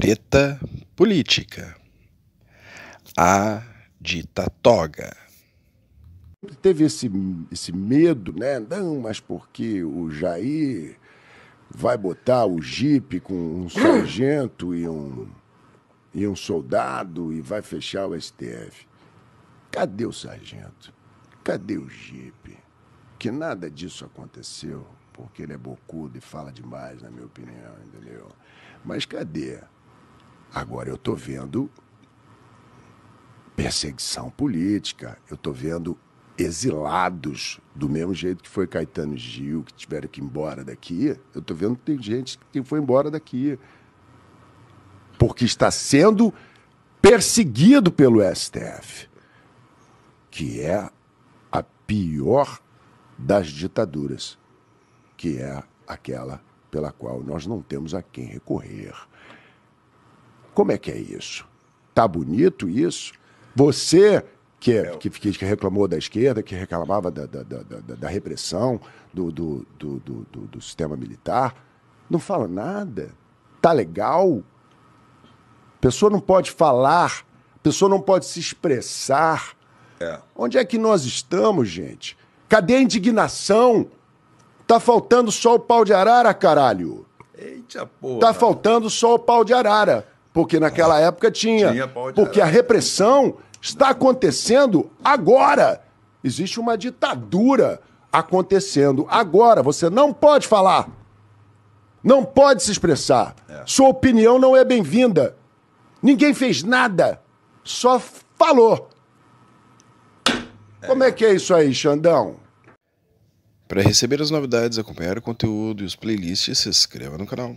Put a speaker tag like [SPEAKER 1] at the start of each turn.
[SPEAKER 1] Treta política. A dita toga. Teve esse, esse medo, né? Não, mas porque o Jair vai botar o jipe com um sargento e um, e um soldado e vai fechar o STF. Cadê o sargento? Cadê o jipe? Que nada disso aconteceu, porque ele é bocudo e fala demais, na minha opinião, entendeu? Mas cadê? Agora eu estou vendo perseguição política, eu estou vendo exilados, do mesmo jeito que foi Caetano Gil, que tiveram que ir embora daqui. Eu estou vendo que tem gente que foi embora daqui. Porque está sendo perseguido pelo STF, que é a pior das ditaduras, que é aquela pela qual nós não temos a quem recorrer. Como é que é isso? Tá bonito isso? Você é, é. que, que, que reclamou da esquerda, que reclamava da, da, da, da repressão, do, do, do, do sistema militar, não fala nada. Tá legal? A pessoa não pode falar, a pessoa não pode se expressar. É. Onde é que nós estamos, gente? Cadê a indignação? Tá faltando só o pau de arara, caralho. Eita porra. Tá faltando só o pau de arara. Porque naquela é. época tinha. tinha porque a repressão está acontecendo agora. Existe uma ditadura acontecendo agora. Você não pode falar. Não pode se expressar. É. Sua opinião não é bem-vinda. Ninguém fez nada. Só falou. É. Como é que é isso aí, Xandão? Para receber as novidades, acompanhar o conteúdo e os playlists, se inscreva no canal.